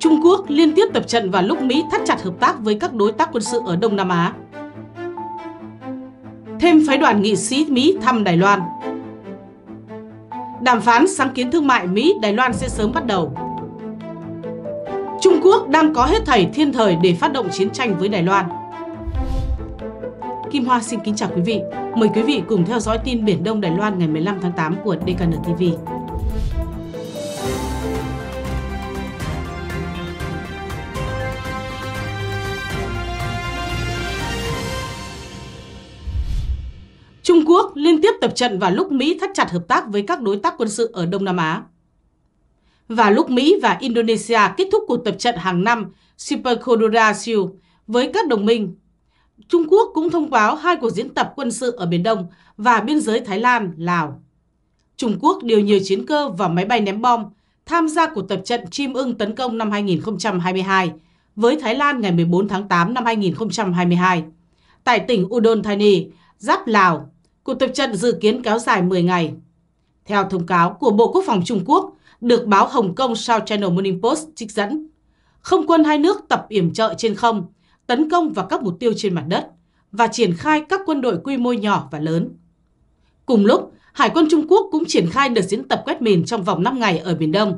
Trung Quốc liên tiếp tập trận vào lúc Mỹ thắt chặt hợp tác với các đối tác quân sự ở Đông Nam Á. Thêm phái đoàn nghị sĩ Mỹ thăm Đài Loan. Đàm phán sáng kiến thương mại Mỹ-Đài Loan sẽ sớm bắt đầu. Trung Quốc đang có hết thảy thiên thời để phát động chiến tranh với Đài Loan. Kim Hoa xin kính chào quý vị. Mời quý vị cùng theo dõi tin Biển Đông Đài Loan ngày 15 tháng 8 của DKN TV. liên tiếp tập trận vào lúc Mỹ thắt chặt hợp tác với các đối tác quân sự ở Đông Nam Á. Và lúc Mỹ và Indonesia kết thúc cuộc tập trận hàng năm Super Shield với các đồng minh, Trung Quốc cũng thông báo hai cuộc diễn tập quân sự ở Biển Đông và biên giới Thái Lan, Lào. Trung Quốc điều nhiều chiến cơ và máy bay ném bom tham gia cuộc tập trận Chim ưng tấn công năm 2022 với Thái Lan ngày 14 tháng 8 năm 2022 tại tỉnh Udon Thani, giáp Lào Cuộc tập trận dự kiến kéo dài 10 ngày. Theo thông cáo của Bộ Quốc phòng Trung Quốc, được báo Hồng Kông South China Morning Post trích dẫn, không quân hai nước tập yểm trợ trên không, tấn công vào các mục tiêu trên mặt đất và triển khai các quân đội quy mô nhỏ và lớn. Cùng lúc, Hải quân Trung Quốc cũng triển khai đợt diễn tập quét mìn trong vòng 5 ngày ở Biển Đông.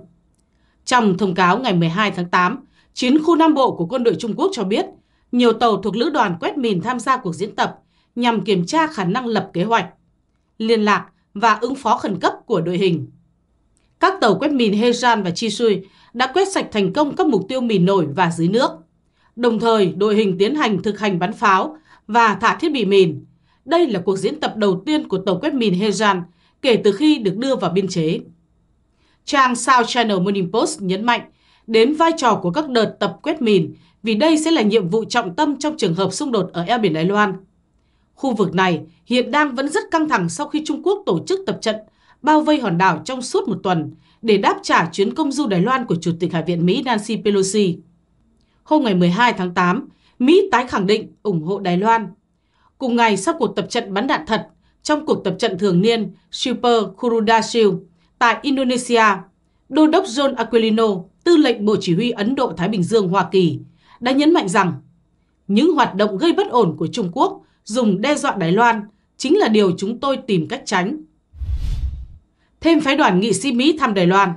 Trong thông cáo ngày 12 tháng 8, chiến khu Nam Bộ của quân đội Trung Quốc cho biết, nhiều tàu thuộc lữ đoàn quét mìn tham gia cuộc diễn tập nhằm kiểm tra khả năng lập kế hoạch, liên lạc và ứng phó khẩn cấp của đội hình. Các tàu quét mìn Hejan và Chisui đã quét sạch thành công các mục tiêu mìn nổi và dưới nước. Đồng thời, đội hình tiến hành thực hành bắn pháo và thả thiết bị mìn. Đây là cuộc diễn tập đầu tiên của tàu quét mìn Hejan kể từ khi được đưa vào biên chế. Trang South Channel Morning Post nhấn mạnh đến vai trò của các đợt tập quét mìn vì đây sẽ là nhiệm vụ trọng tâm trong trường hợp xung đột ở eo biển Đài Loan Khu vực này hiện đang vẫn rất căng thẳng sau khi Trung Quốc tổ chức tập trận bao vây hòn đảo trong suốt một tuần để đáp trả chuyến công du Đài Loan của Chủ tịch Hạ viện Mỹ Nancy Pelosi. Hôm ngày 12 tháng 8, Mỹ tái khẳng định ủng hộ Đài Loan. Cùng ngày sau cuộc tập trận bắn đạn thật trong cuộc tập trận thường niên Super Kurudashiu tại Indonesia, Đô đốc John Aquilino, tư lệnh Bộ Chỉ huy Ấn Độ-Thái Bình Dương-Hoa Kỳ, đã nhấn mạnh rằng những hoạt động gây bất ổn của Trung Quốc dùng đe dọa Đài Loan chính là điều chúng tôi tìm cách tránh. Thêm phái đoàn nghị sĩ Mỹ thăm Đài Loan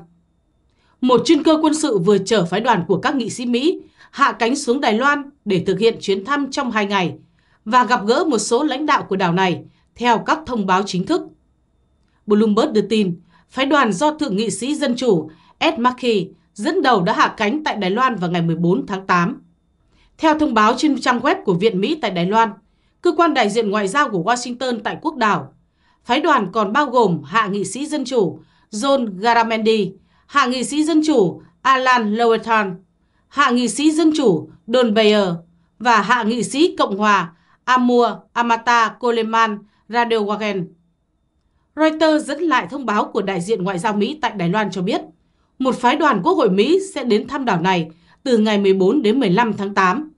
Một chuyên cơ quân sự vừa chở phái đoàn của các nghị sĩ Mỹ hạ cánh xuống Đài Loan để thực hiện chuyến thăm trong hai ngày và gặp gỡ một số lãnh đạo của đảo này theo các thông báo chính thức. Bloomberg đưa tin, phái đoàn do Thượng nghị sĩ Dân Chủ Ed Markey dẫn đầu đã hạ cánh tại Đài Loan vào ngày 14 tháng 8. Theo thông báo trên trang web của Viện Mỹ tại Đài Loan, cơ quan đại diện ngoại giao của Washington tại quốc đảo. Phái đoàn còn bao gồm Hạ nghị sĩ Dân Chủ John Garamendi, Hạ nghị sĩ Dân Chủ Alan Lowetan, Hạ nghị sĩ Dân Chủ Don Bayer và Hạ nghị sĩ Cộng hòa Amur Amata Coleman Radewagen. Reuters dẫn lại thông báo của đại diện Ngoại giao Mỹ tại Đài Loan cho biết, một phái đoàn Quốc hội Mỹ sẽ đến thăm đảo này từ ngày 14 đến 15 tháng 8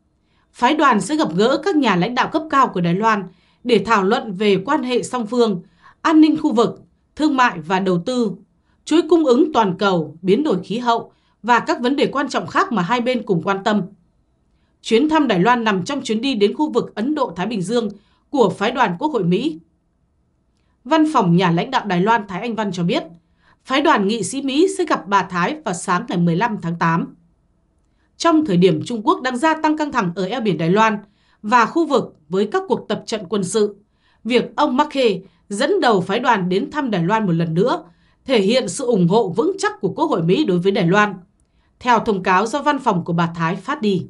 phái đoàn sẽ gặp gỡ các nhà lãnh đạo cấp cao của Đài Loan để thảo luận về quan hệ song phương, an ninh khu vực, thương mại và đầu tư, chuỗi cung ứng toàn cầu, biến đổi khí hậu và các vấn đề quan trọng khác mà hai bên cùng quan tâm. Chuyến thăm Đài Loan nằm trong chuyến đi đến khu vực Ấn Độ-Thái Bình Dương của phái đoàn Quốc hội Mỹ. Văn phòng nhà lãnh đạo Đài Loan Thái Anh Văn cho biết, phái đoàn nghị sĩ Mỹ sẽ gặp bà Thái vào sáng ngày 15 tháng 8 trong thời điểm Trung Quốc đang gia tăng căng thẳng ở eo biển Đài Loan và khu vực với các cuộc tập trận quân sự. Việc ông Mackey dẫn đầu phái đoàn đến thăm Đài Loan một lần nữa thể hiện sự ủng hộ vững chắc của Quốc hội Mỹ đối với Đài Loan, theo thông cáo do văn phòng của bà Thái phát đi.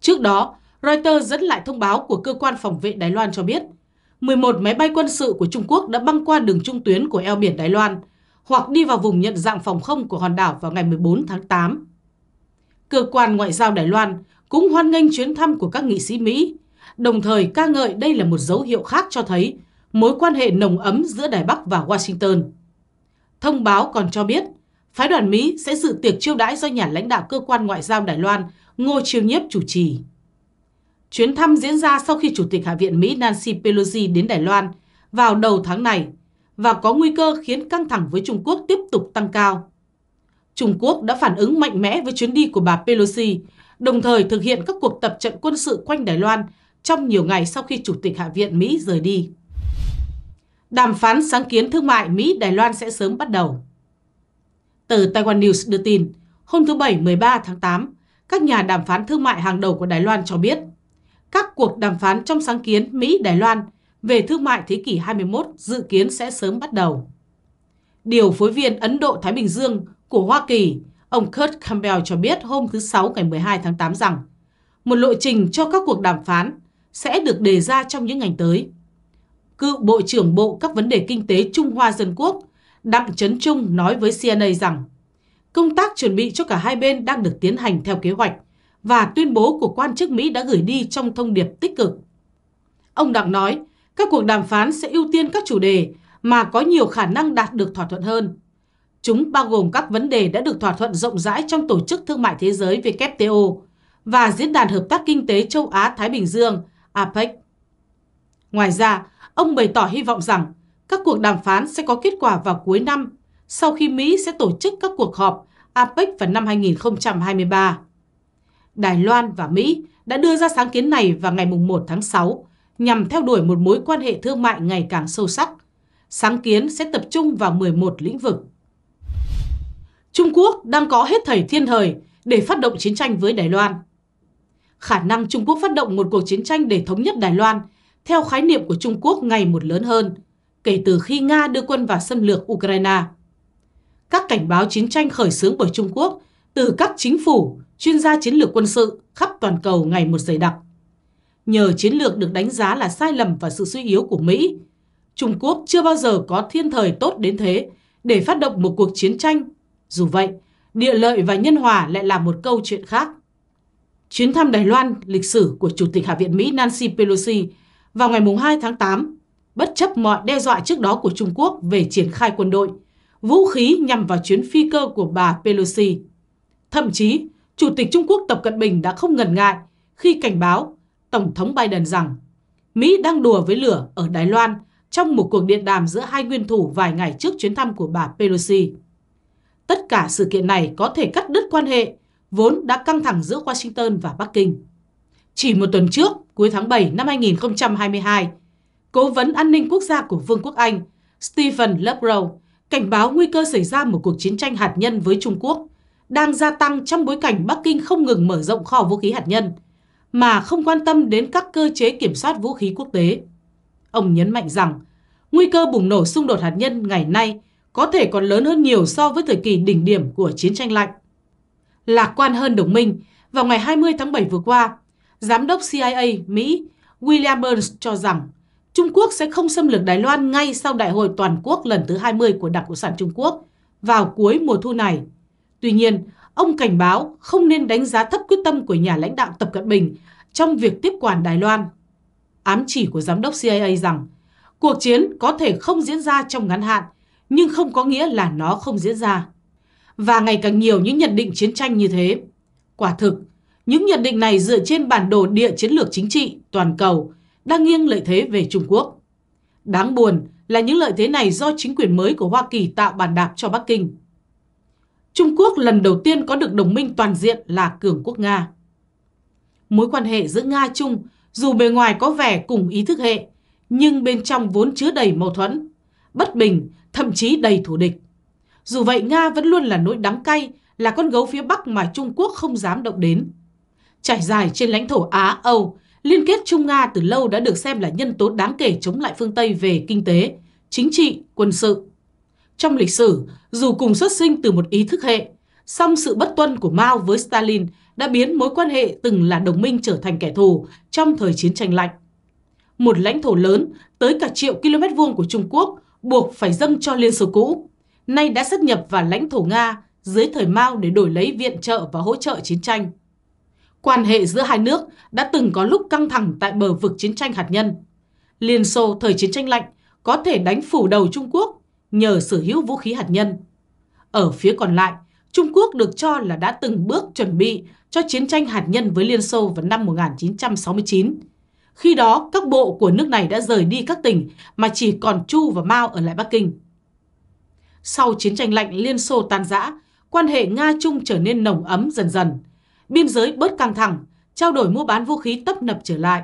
Trước đó, Reuters dẫn lại thông báo của cơ quan phòng vệ Đài Loan cho biết, 11 máy bay quân sự của Trung Quốc đã băng qua đường trung tuyến của eo biển Đài Loan hoặc đi vào vùng nhận dạng phòng không của hòn đảo vào ngày 14 tháng 8 cơ quan ngoại giao Đài Loan cũng hoan nghênh chuyến thăm của các nghị sĩ Mỹ, đồng thời ca ngợi đây là một dấu hiệu khác cho thấy mối quan hệ nồng ấm giữa Đài Bắc và Washington. Thông báo còn cho biết, phái đoàn Mỹ sẽ dự tiệc chiêu đãi do nhà lãnh đạo cơ quan ngoại giao Đài Loan Ngô Chiêu Nhiếp chủ trì. Chuyến thăm diễn ra sau khi Chủ tịch Hạ viện Mỹ Nancy Pelosi đến Đài Loan vào đầu tháng này và có nguy cơ khiến căng thẳng với Trung Quốc tiếp tục tăng cao. Trung Quốc đã phản ứng mạnh mẽ với chuyến đi của bà Pelosi, đồng thời thực hiện các cuộc tập trận quân sự quanh Đài Loan trong nhiều ngày sau khi Chủ tịch Hạ viện Mỹ rời đi. Đàm phán sáng kiến thương mại Mỹ-Đài Loan sẽ sớm bắt đầu. Tờ Taiwan News đưa tin, hôm thứ Bảy 13 tháng 8, các nhà đàm phán thương mại hàng đầu của Đài Loan cho biết, các cuộc đàm phán trong sáng kiến Mỹ-Đài Loan về thương mại thế kỷ 21 dự kiến sẽ sớm bắt đầu. Điều phối viên Ấn Độ-Thái Bình Dương của Hoa Kỳ, ông Kurt Campbell cho biết hôm thứ Sáu ngày 12 tháng 8 rằng một lộ trình cho các cuộc đàm phán sẽ được đề ra trong những ngày tới. Cựu Bộ trưởng Bộ các vấn đề kinh tế Trung Hoa Dân Quốc Đặng Trấn Trung nói với CNA rằng công tác chuẩn bị cho cả hai bên đang được tiến hành theo kế hoạch và tuyên bố của quan chức Mỹ đã gửi đi trong thông điệp tích cực. Ông Đặng nói, các cuộc đàm phán sẽ ưu tiên các chủ đề mà có nhiều khả năng đạt được thỏa thuận hơn. Chúng bao gồm các vấn đề đã được thỏa thuận rộng rãi trong Tổ chức Thương mại Thế giới WTO và Diễn đàn Hợp tác Kinh tế Châu Á-Thái Bình Dương APEC. Ngoài ra, ông bày tỏ hy vọng rằng các cuộc đàm phán sẽ có kết quả vào cuối năm sau khi Mỹ sẽ tổ chức các cuộc họp APEC vào năm 2023. Đài Loan và Mỹ đã đưa ra sáng kiến này vào ngày 1 tháng 6 nhằm theo đuổi một mối quan hệ thương mại ngày càng sâu sắc. Sáng kiến sẽ tập trung vào 11 lĩnh vực. Trung Quốc đang có hết thảy thiên thời để phát động chiến tranh với Đài Loan. Khả năng Trung Quốc phát động một cuộc chiến tranh để thống nhất Đài Loan theo khái niệm của Trung Quốc ngày một lớn hơn kể từ khi Nga đưa quân vào xâm lược Ukraine. Các cảnh báo chiến tranh khởi xướng bởi Trung Quốc từ các chính phủ, chuyên gia chiến lược quân sự khắp toàn cầu ngày một dày đặc. Nhờ chiến lược được đánh giá là sai lầm và sự suy yếu của Mỹ, Trung Quốc chưa bao giờ có thiên thời tốt đến thế để phát động một cuộc chiến tranh dù vậy, địa lợi và nhân hòa lại là một câu chuyện khác. Chuyến thăm Đài Loan lịch sử của Chủ tịch Hạ viện Mỹ Nancy Pelosi vào ngày 2 tháng 8, bất chấp mọi đe dọa trước đó của Trung Quốc về triển khai quân đội, vũ khí nhằm vào chuyến phi cơ của bà Pelosi. Thậm chí, Chủ tịch Trung Quốc Tập Cận Bình đã không ngần ngại khi cảnh báo Tổng thống Biden rằng Mỹ đang đùa với lửa ở Đài Loan trong một cuộc điện đàm giữa hai nguyên thủ vài ngày trước chuyến thăm của bà Pelosi. Tất cả sự kiện này có thể cắt đứt quan hệ vốn đã căng thẳng giữa Washington và Bắc Kinh. Chỉ một tuần trước, cuối tháng 7 năm 2022, Cố vấn an ninh quốc gia của Vương quốc Anh Stephen Lebrow cảnh báo nguy cơ xảy ra một cuộc chiến tranh hạt nhân với Trung Quốc đang gia tăng trong bối cảnh Bắc Kinh không ngừng mở rộng kho vũ khí hạt nhân, mà không quan tâm đến các cơ chế kiểm soát vũ khí quốc tế. Ông nhấn mạnh rằng, nguy cơ bùng nổ xung đột hạt nhân ngày nay có thể còn lớn hơn nhiều so với thời kỳ đỉnh điểm của chiến tranh lạnh. Lạc quan hơn đồng minh, vào ngày 20 tháng 7 vừa qua, Giám đốc CIA Mỹ William Burns cho rằng Trung Quốc sẽ không xâm lược Đài Loan ngay sau Đại hội Toàn quốc lần thứ 20 của Đảng Cộng sản Trung Quốc vào cuối mùa thu này. Tuy nhiên, ông cảnh báo không nên đánh giá thấp quyết tâm của nhà lãnh đạo Tập Cận Bình trong việc tiếp quản Đài Loan. Ám chỉ của Giám đốc CIA rằng cuộc chiến có thể không diễn ra trong ngắn hạn – nhưng không có nghĩa là nó không diễn ra. Và ngày càng nhiều những nhận định chiến tranh như thế. Quả thực, những nhận định này dựa trên bản đồ địa chiến lược chính trị toàn cầu đang nghiêng lợi thế về Trung Quốc. Đáng buồn là những lợi thế này do chính quyền mới của Hoa Kỳ tạo bàn đạp cho Bắc Kinh. Trung Quốc lần đầu tiên có được đồng minh toàn diện là cường quốc Nga. Mối quan hệ giữa Nga-Trung dù bề ngoài có vẻ cùng ý thức hệ, nhưng bên trong vốn chứa đầy mâu thuẫn, bất bình thậm chí đầy thù địch. Dù vậy, Nga vẫn luôn là nỗi đắng cay, là con gấu phía Bắc mà Trung Quốc không dám động đến. Trải dài trên lãnh thổ Á, Âu, liên kết Trung Nga từ lâu đã được xem là nhân tố đáng kể chống lại phương Tây về kinh tế, chính trị, quân sự. Trong lịch sử, dù cùng xuất sinh từ một ý thức hệ, song sự bất tuân của Mao với Stalin đã biến mối quan hệ từng là đồng minh trở thành kẻ thù trong thời chiến tranh lạnh. Một lãnh thổ lớn tới cả triệu km vuông của Trung Quốc buộc phải dâng cho Liên Xô cũ, nay đã sát nhập vào lãnh thổ Nga dưới thời Mao để đổi lấy viện trợ và hỗ trợ chiến tranh. Quan hệ giữa hai nước đã từng có lúc căng thẳng tại bờ vực chiến tranh hạt nhân. Liên Xô thời chiến tranh lạnh có thể đánh phủ đầu Trung Quốc nhờ sở hữu vũ khí hạt nhân. Ở phía còn lại, Trung Quốc được cho là đã từng bước chuẩn bị cho chiến tranh hạt nhân với Liên Xô vào năm 1969 khi đó, các bộ của nước này đã rời đi các tỉnh mà chỉ còn Chu và Mao ở lại Bắc Kinh. Sau chiến tranh lạnh Liên Xô tan rã, quan hệ Nga-Trung trở nên nồng ấm dần dần. Biên giới bớt căng thẳng, trao đổi mua bán vũ khí tấp nập trở lại.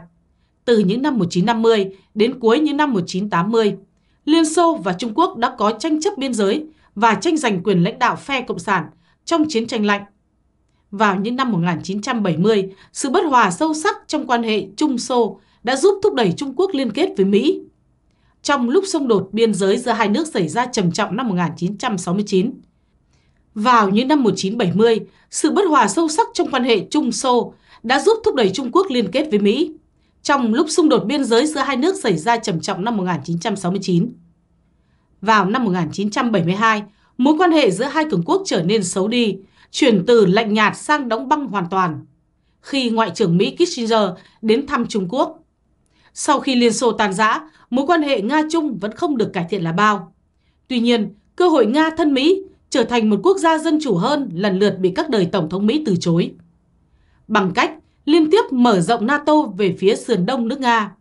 Từ những năm 1950 đến cuối những năm 1980, Liên Xô và Trung Quốc đã có tranh chấp biên giới và tranh giành quyền lãnh đạo phe Cộng sản trong chiến tranh lạnh. Vào những năm 1970, sự bất hòa sâu sắc trong quan hệ Trung Xô đã giúp thúc đẩy Trung Quốc liên kết với Mỹ. Trong lúc xung đột biên giới giữa hai nước xảy ra trầm trọng năm 1969, vào những năm 1970, sự bất hòa sâu sắc trong quan hệ Trung Xô đã giúp thúc đẩy Trung Quốc liên kết với Mỹ. Trong lúc xung đột biên giới giữa hai nước xảy ra trầm trọng năm 1969, vào năm 1972, mối quan hệ giữa hai cường quốc trở nên xấu đi, chuyển từ lạnh nhạt sang đóng băng hoàn toàn. Khi Ngoại trưởng Mỹ Kissinger đến thăm Trung Quốc, sau khi Liên Xô tan rã, mối quan hệ Nga-Trung vẫn không được cải thiện là bao. Tuy nhiên, cơ hội Nga thân Mỹ trở thành một quốc gia dân chủ hơn lần lượt bị các đời Tổng thống Mỹ từ chối. Bằng cách liên tiếp mở rộng NATO về phía sườn đông nước Nga,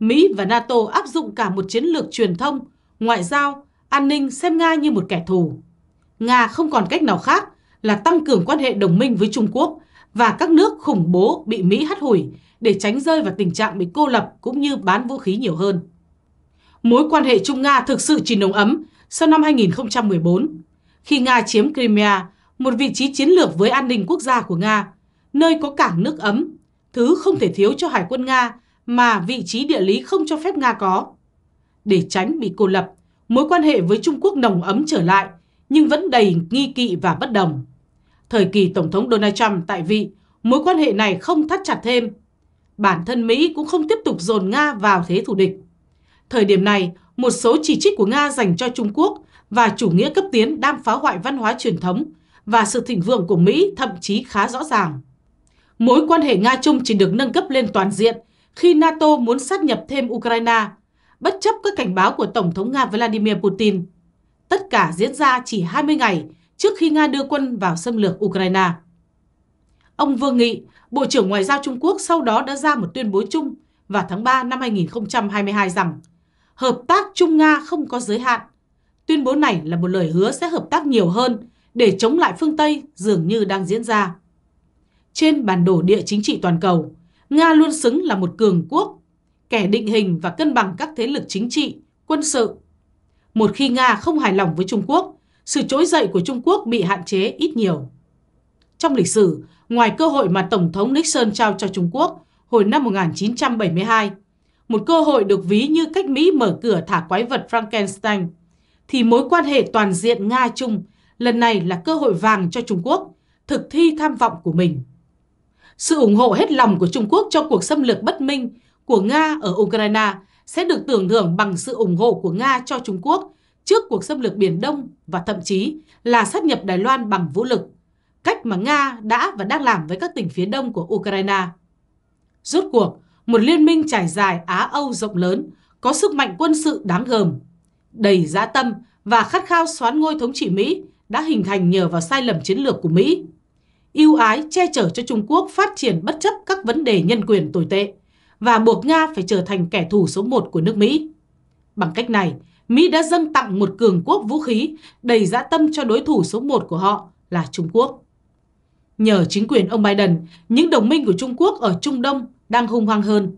Mỹ và NATO áp dụng cả một chiến lược truyền thông, ngoại giao, an ninh xem Nga như một kẻ thù. Nga không còn cách nào khác là tăng cường quan hệ đồng minh với Trung Quốc và các nước khủng bố bị Mỹ hắt hủi để tránh rơi vào tình trạng bị cô lập cũng như bán vũ khí nhiều hơn. Mối quan hệ Trung-Nga thực sự chỉ nồng ấm sau năm 2014, khi Nga chiếm Crimea, một vị trí chiến lược với an ninh quốc gia của Nga, nơi có cảng nước ấm, thứ không thể thiếu cho Hải quân Nga mà vị trí địa lý không cho phép Nga có. Để tránh bị cô lập, mối quan hệ với Trung Quốc nồng ấm trở lại nhưng vẫn đầy nghi kỵ và bất đồng. Thời kỳ Tổng thống Donald Trump tại vị, mối quan hệ này không thắt chặt thêm. Bản thân Mỹ cũng không tiếp tục dồn Nga vào thế thù địch. Thời điểm này, một số chỉ trích của Nga dành cho Trung Quốc và chủ nghĩa cấp tiến đang phá hoại văn hóa truyền thống và sự thịnh vượng của Mỹ thậm chí khá rõ ràng. Mối quan hệ Nga-Trung chỉ được nâng cấp lên toàn diện khi NATO muốn sát nhập thêm Ukraine, bất chấp các cảnh báo của Tổng thống Nga Vladimir Putin. Tất cả diễn ra chỉ 20 ngày trước khi Nga đưa quân vào xâm lược Ukraine. Ông Vương Nghị, Bộ trưởng Ngoại giao Trung Quốc sau đó đã ra một tuyên bố chung vào tháng 3 năm 2022 rằng hợp tác Trung-Nga không có giới hạn. Tuyên bố này là một lời hứa sẽ hợp tác nhiều hơn để chống lại phương Tây dường như đang diễn ra. Trên bản đồ địa chính trị toàn cầu, Nga luôn xứng là một cường quốc, kẻ định hình và cân bằng các thế lực chính trị, quân sự. Một khi Nga không hài lòng với Trung Quốc sự trỗi dậy của Trung Quốc bị hạn chế ít nhiều. Trong lịch sử, ngoài cơ hội mà Tổng thống Nixon trao cho Trung Quốc hồi năm 1972, một cơ hội được ví như cách Mỹ mở cửa thả quái vật Frankenstein, thì mối quan hệ toàn diện Nga-Trung lần này là cơ hội vàng cho Trung Quốc thực thi tham vọng của mình. Sự ủng hộ hết lòng của Trung Quốc cho cuộc xâm lược bất minh của Nga ở Ukraine sẽ được tưởng thưởng bằng sự ủng hộ của Nga cho Trung Quốc trước cuộc xâm lược Biển Đông và thậm chí là sát nhập Đài Loan bằng vũ lực, cách mà Nga đã và đang làm với các tỉnh phía đông của Ukraine. Rốt cuộc, một liên minh trải dài Á-Âu rộng lớn, có sức mạnh quân sự đáng gờm, đầy giá tâm và khát khao xoán ngôi thống trị Mỹ đã hình thành nhờ vào sai lầm chiến lược của Mỹ. ưu ái che chở cho Trung Quốc phát triển bất chấp các vấn đề nhân quyền tồi tệ và buộc Nga phải trở thành kẻ thù số một của nước Mỹ. Bằng cách này, Mỹ đã dâng tặng một cường quốc vũ khí đầy dã tâm cho đối thủ số một của họ là Trung Quốc. Nhờ chính quyền ông Biden, những đồng minh của Trung Quốc ở Trung Đông đang hung hoang hơn.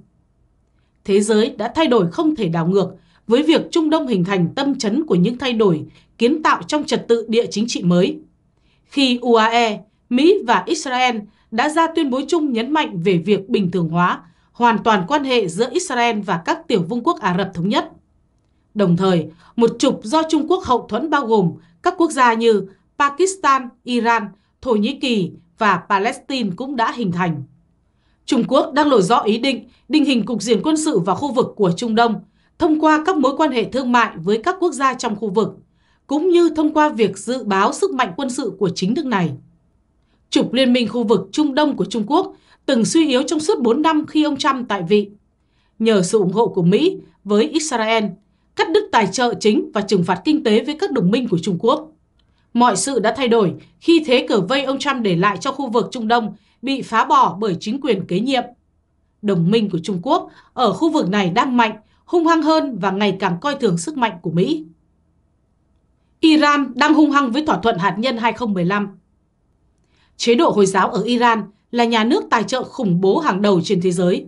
Thế giới đã thay đổi không thể đảo ngược với việc Trung Đông hình thành tâm chấn của những thay đổi kiến tạo trong trật tự địa chính trị mới. Khi UAE, Mỹ và Israel đã ra tuyên bố chung nhấn mạnh về việc bình thường hóa hoàn toàn quan hệ giữa Israel và các tiểu vương quốc Ả Rập Thống Nhất. Đồng thời, một trục do Trung Quốc hậu thuẫn bao gồm các quốc gia như Pakistan, Iran, Thổ Nhĩ Kỳ và Palestine cũng đã hình thành. Trung Quốc đang lộ rõ ý định định hình cục diện quân sự vào khu vực của Trung Đông thông qua các mối quan hệ thương mại với các quốc gia trong khu vực, cũng như thông qua việc dự báo sức mạnh quân sự của chính nước này. Trục liên minh khu vực Trung Đông của Trung Quốc từng suy yếu trong suốt 4 năm khi ông Trump tại vị. Nhờ sự ủng hộ của Mỹ với Israel, cắt đứt tài trợ chính và trừng phạt kinh tế với các đồng minh của Trung Quốc. Mọi sự đã thay đổi khi thế cờ vây ông Trump để lại cho khu vực Trung Đông bị phá bỏ bởi chính quyền kế nhiệm. Đồng minh của Trung Quốc ở khu vực này đang mạnh, hung hăng hơn và ngày càng coi thường sức mạnh của Mỹ. Iran đang hung hăng với thỏa thuận hạt nhân 2015. Chế độ Hồi giáo ở Iran là nhà nước tài trợ khủng bố hàng đầu trên thế giới.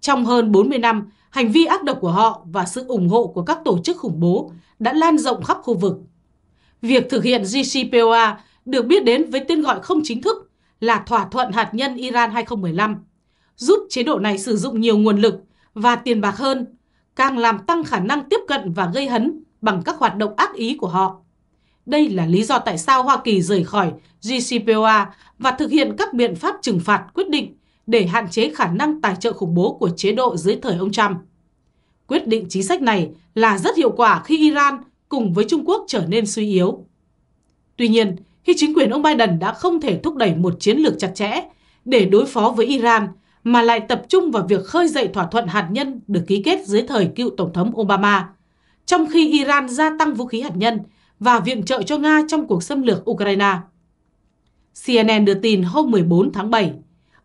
Trong hơn 40 năm, hành vi ác độc của họ và sự ủng hộ của các tổ chức khủng bố đã lan rộng khắp khu vực. Việc thực hiện JCPOA được biết đến với tên gọi không chính thức là Thỏa thuận hạt nhân Iran 2015, giúp chế độ này sử dụng nhiều nguồn lực và tiền bạc hơn, càng làm tăng khả năng tiếp cận và gây hấn bằng các hoạt động ác ý của họ. Đây là lý do tại sao Hoa Kỳ rời khỏi JCPOA và thực hiện các biện pháp trừng phạt quyết định để hạn chế khả năng tài trợ khủng bố của chế độ dưới thời ông Trump. Quyết định chính sách này là rất hiệu quả khi Iran cùng với Trung Quốc trở nên suy yếu. Tuy nhiên, khi chính quyền ông Biden đã không thể thúc đẩy một chiến lược chặt chẽ để đối phó với Iran mà lại tập trung vào việc khơi dậy thỏa thuận hạt nhân được ký kết dưới thời cựu Tổng thống Obama, trong khi Iran gia tăng vũ khí hạt nhân và viện trợ cho Nga trong cuộc xâm lược Ukraine. CNN đưa tin hôm 14 tháng 7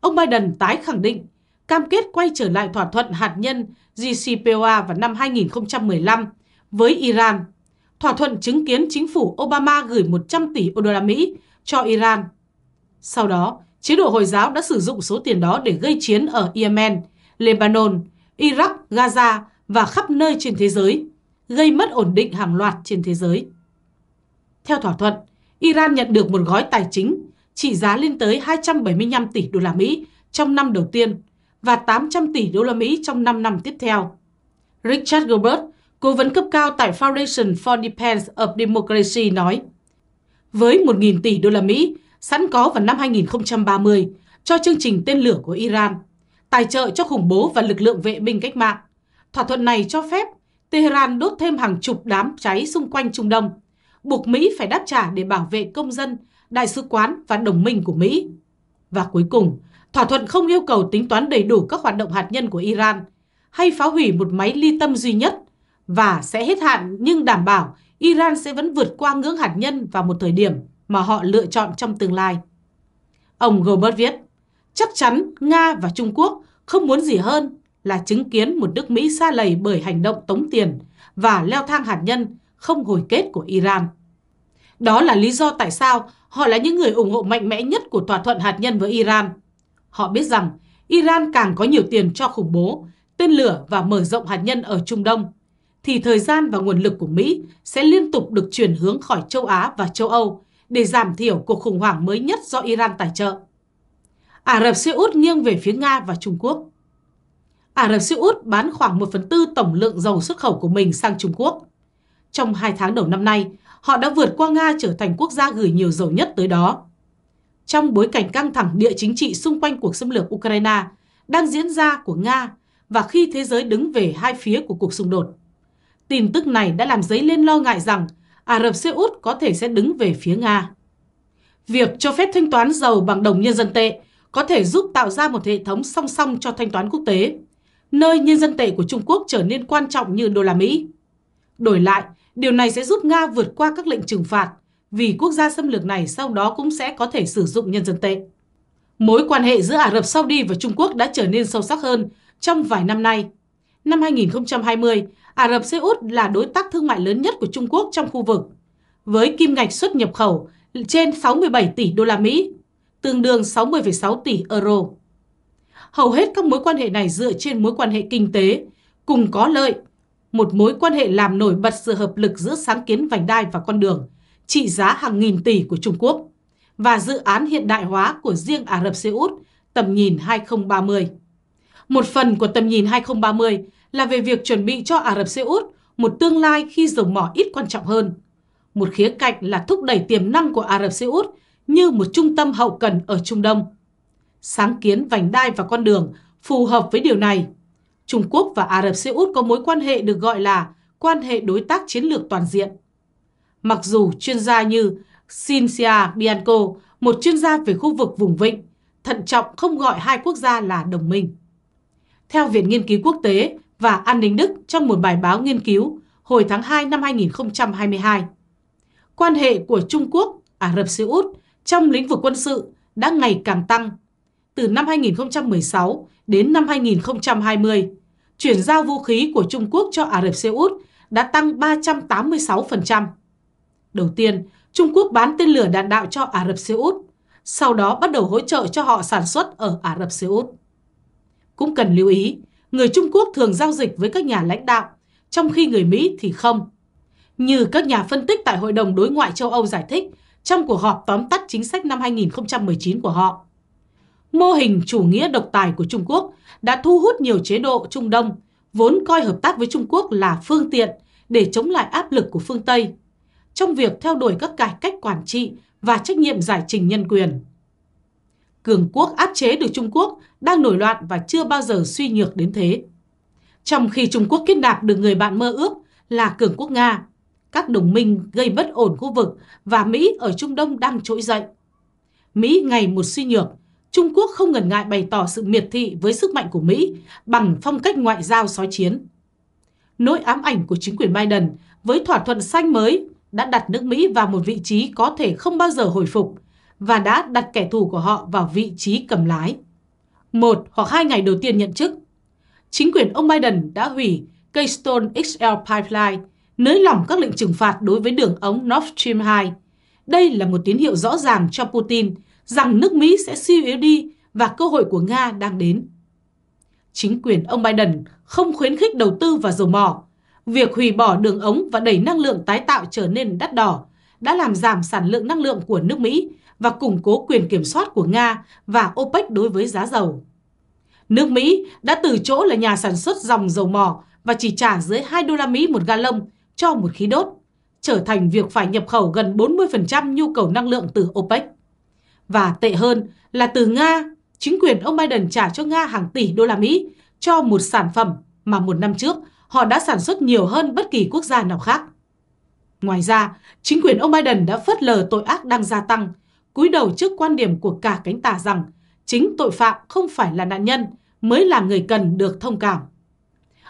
ông Biden tái khẳng định cam kết quay trở lại thỏa thuận hạt nhân JCPOA vào năm 2015 với Iran. Thỏa thuận chứng kiến chính phủ Obama gửi 100 tỷ đô la Mỹ cho Iran. Sau đó, chế độ Hồi giáo đã sử dụng số tiền đó để gây chiến ở Yemen, Lebanon, Iraq, Gaza và khắp nơi trên thế giới, gây mất ổn định hàng loạt trên thế giới. Theo thỏa thuận, Iran nhận được một gói tài chính trị giá lên tới 275 tỷ đô la Mỹ trong năm đầu tiên và 800 tỷ đô la Mỹ trong 5 năm tiếp theo. Richard Gilbert, cố vấn cấp cao tại Foundation for Defense of Democracy nói, với 1.000 tỷ đô la Mỹ sẵn có vào năm 2030 cho chương trình tên lửa của Iran, tài trợ cho khủng bố và lực lượng vệ binh cách mạng. Thỏa thuận này cho phép Tehran đốt thêm hàng chục đám cháy xung quanh Trung Đông, buộc Mỹ phải đáp trả để bảo vệ công dân đại sứ quán và đồng minh của Mỹ. Và cuối cùng, thỏa thuận không yêu cầu tính toán đầy đủ các hoạt động hạt nhân của Iran hay phá hủy một máy ly tâm duy nhất và sẽ hết hạn nhưng đảm bảo Iran sẽ vẫn vượt qua ngưỡng hạt nhân vào một thời điểm mà họ lựa chọn trong tương lai. Ông Goebbels viết, chắc chắn Nga và Trung Quốc không muốn gì hơn là chứng kiến một nước Mỹ xa lầy bởi hành động tống tiền và leo thang hạt nhân không hồi kết của Iran. Đó là lý do tại sao Họ là những người ủng hộ mạnh mẽ nhất của thỏa thuận hạt nhân với Iran. Họ biết rằng Iran càng có nhiều tiền cho khủng bố, tên lửa và mở rộng hạt nhân ở Trung Đông, thì thời gian và nguồn lực của Mỹ sẽ liên tục được chuyển hướng khỏi châu Á và châu Âu để giảm thiểu cuộc khủng hoảng mới nhất do Iran tài trợ. Ả Rập Xê Út nghiêng về phía Nga và Trung Quốc. Ả Rập Xê Út bán khoảng 1 phần tư tổng lượng dầu xuất khẩu của mình sang Trung Quốc. Trong hai tháng đầu năm nay, họ đã vượt qua Nga trở thành quốc gia gửi nhiều dầu nhất tới đó. Trong bối cảnh căng thẳng địa chính trị xung quanh cuộc xâm lược Ukraine đang diễn ra của Nga và khi thế giới đứng về hai phía của cuộc xung đột, tin tức này đã làm dấy lên lo ngại rằng Ả Rập Xê Út có thể sẽ đứng về phía Nga. Việc cho phép thanh toán dầu bằng đồng nhân dân tệ có thể giúp tạo ra một hệ thống song song cho thanh toán quốc tế, nơi nhân dân tệ của Trung Quốc trở nên quan trọng như đô la Mỹ. Đổi lại, Điều này sẽ giúp Nga vượt qua các lệnh trừng phạt, vì quốc gia xâm lược này sau đó cũng sẽ có thể sử dụng nhân dân tệ. Mối quan hệ giữa Ả Rập Saudi và Trung Quốc đã trở nên sâu sắc hơn trong vài năm nay. Năm 2020, Ả Rập Xê Út là đối tác thương mại lớn nhất của Trung Quốc trong khu vực, với kim ngạch xuất nhập khẩu trên 67 tỷ đô la Mỹ, tương đương 60,6 tỷ euro. Hầu hết các mối quan hệ này dựa trên mối quan hệ kinh tế, cùng có lợi một mối quan hệ làm nổi bật sự hợp lực giữa sáng kiến vành đai và con đường, trị giá hàng nghìn tỷ của Trung Quốc, và dự án hiện đại hóa của riêng Ả Rập Xê Út tầm nhìn 2030. Một phần của tầm nhìn 2030 là về việc chuẩn bị cho Ả Rập Xê Út một tương lai khi dầu mỏ ít quan trọng hơn. Một khía cạnh là thúc đẩy tiềm năng của Ả Rập Xê Út như một trung tâm hậu cần ở Trung Đông. Sáng kiến vành đai và con đường phù hợp với điều này – Trung Quốc và Ả Rập Xê Út có mối quan hệ được gọi là quan hệ đối tác chiến lược toàn diện. Mặc dù chuyên gia như Cynthia Bianco, một chuyên gia về khu vực vùng vịnh, thận trọng không gọi hai quốc gia là đồng minh. Theo Viện Nghiên cứu Quốc tế và An ninh Đức trong một bài báo nghiên cứu hồi tháng 2 năm 2022, quan hệ của Trung Quốc, Ả Rập Xê Út trong lĩnh vực quân sự đã ngày càng tăng. Từ năm 2016 đến năm 2020, chuyển giao vũ khí của Trung Quốc cho Ả Rập Xê Út đã tăng 386%. Đầu tiên, Trung Quốc bán tên lửa đạn đạo cho Ả Rập Xê Út, sau đó bắt đầu hỗ trợ cho họ sản xuất ở Ả Rập Xê Út. Cũng cần lưu ý, người Trung Quốc thường giao dịch với các nhà lãnh đạo, trong khi người Mỹ thì không. Như các nhà phân tích tại Hội đồng Đối ngoại châu Âu giải thích trong cuộc họp tóm tắt chính sách năm 2019 của họ mô hình chủ nghĩa độc tài của Trung Quốc đã thu hút nhiều chế độ Trung Đông, vốn coi hợp tác với Trung Quốc là phương tiện để chống lại áp lực của phương Tây, trong việc theo đuổi các cải cách quản trị và trách nhiệm giải trình nhân quyền. Cường quốc áp chế được Trung Quốc đang nổi loạn và chưa bao giờ suy nhược đến thế. Trong khi Trung Quốc kết nạp được người bạn mơ ước là cường quốc Nga, các đồng minh gây bất ổn khu vực và Mỹ ở Trung Đông đang trỗi dậy. Mỹ ngày một suy nhược Trung Quốc không ngần ngại bày tỏ sự miệt thị với sức mạnh của Mỹ bằng phong cách ngoại giao sói chiến. Nỗi ám ảnh của chính quyền Biden với thỏa thuận xanh mới đã đặt nước Mỹ vào một vị trí có thể không bao giờ hồi phục và đã đặt kẻ thù của họ vào vị trí cầm lái. Một hoặc hai ngày đầu tiên nhận chức, chính quyền ông Biden đã hủy Keystone XL Pipeline, nới lỏng các lệnh trừng phạt đối với đường ống Nord Stream 2. Đây là một tín hiệu rõ ràng cho Putin – rằng nước Mỹ sẽ suy yếu đi và cơ hội của Nga đang đến. Chính quyền ông Biden không khuyến khích đầu tư vào dầu mỏ. Việc hủy bỏ đường ống và đẩy năng lượng tái tạo trở nên đắt đỏ đã làm giảm sản lượng năng lượng của nước Mỹ và củng cố quyền kiểm soát của Nga và OPEC đối với giá dầu. Nước Mỹ đã từ chỗ là nhà sản xuất dòng dầu mỏ và chỉ trả dưới 2 đô la Mỹ một gallon cho một khí đốt, trở thành việc phải nhập khẩu gần 40% nhu cầu năng lượng từ OPEC. Và tệ hơn là từ Nga, chính quyền ông Biden trả cho Nga hàng tỷ đô la Mỹ cho một sản phẩm mà một năm trước họ đã sản xuất nhiều hơn bất kỳ quốc gia nào khác. Ngoài ra, chính quyền ông Biden đã phớt lờ tội ác đang gia tăng, cúi đầu trước quan điểm của cả cánh tả rằng chính tội phạm không phải là nạn nhân mới là người cần được thông cảm.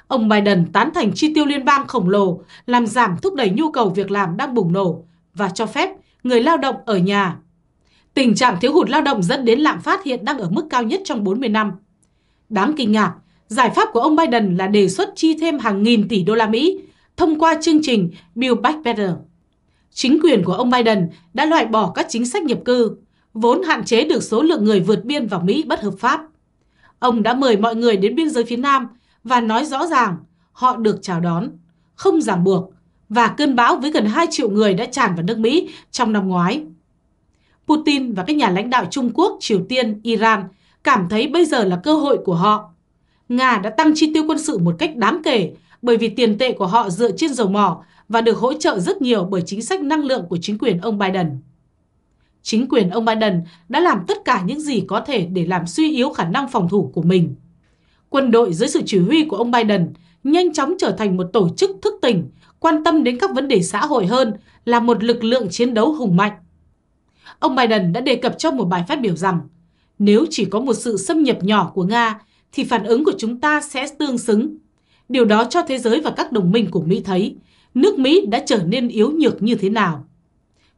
Ông Biden tán thành chi tiêu liên bang khổng lồ, làm giảm thúc đẩy nhu cầu việc làm đang bùng nổ và cho phép người lao động ở nhà Tình trạng thiếu hụt lao động dẫn đến lạm phát hiện đang ở mức cao nhất trong 40 năm. Đáng kinh ngạc, giải pháp của ông Biden là đề xuất chi thêm hàng nghìn tỷ đô la Mỹ thông qua chương trình Build Back Better. Chính quyền của ông Biden đã loại bỏ các chính sách nhập cư, vốn hạn chế được số lượng người vượt biên vào Mỹ bất hợp pháp. Ông đã mời mọi người đến biên giới phía Nam và nói rõ ràng họ được chào đón, không ràng buộc, và cơn bão với gần 2 triệu người đã tràn vào nước Mỹ trong năm ngoái. Putin và các nhà lãnh đạo Trung Quốc, Triều Tiên, Iran cảm thấy bây giờ là cơ hội của họ. Nga đã tăng chi tiêu quân sự một cách đáng kể bởi vì tiền tệ của họ dựa trên dầu mỏ và được hỗ trợ rất nhiều bởi chính sách năng lượng của chính quyền ông Biden. Chính quyền ông Biden đã làm tất cả những gì có thể để làm suy yếu khả năng phòng thủ của mình. Quân đội dưới sự chỉ huy của ông Biden nhanh chóng trở thành một tổ chức thức tỉnh, quan tâm đến các vấn đề xã hội hơn là một lực lượng chiến đấu hùng mạnh ông Biden đã đề cập trong một bài phát biểu rằng nếu chỉ có một sự xâm nhập nhỏ của Nga thì phản ứng của chúng ta sẽ tương xứng. Điều đó cho thế giới và các đồng minh của Mỹ thấy nước Mỹ đã trở nên yếu nhược như thế nào.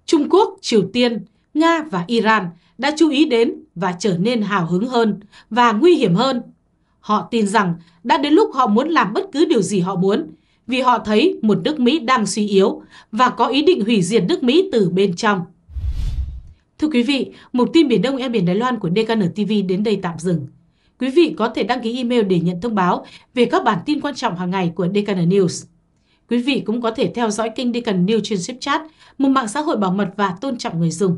Trung Quốc, Triều Tiên, Nga và Iran đã chú ý đến và trở nên hào hứng hơn và nguy hiểm hơn. Họ tin rằng đã đến lúc họ muốn làm bất cứ điều gì họ muốn vì họ thấy một nước Mỹ đang suy yếu và có ý định hủy diệt nước Mỹ từ bên trong. Thưa quý vị, mục tin Biển Đông em biển Đài Loan của DKN TV đến đây tạm dừng. Quý vị có thể đăng ký email để nhận thông báo về các bản tin quan trọng hàng ngày của DKN News. Quý vị cũng có thể theo dõi kênh DKN News trên Snapchat, một mạng xã hội bảo mật và tôn trọng người dùng.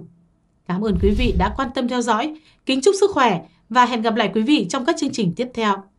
Cảm ơn quý vị đã quan tâm theo dõi, kính chúc sức khỏe và hẹn gặp lại quý vị trong các chương trình tiếp theo.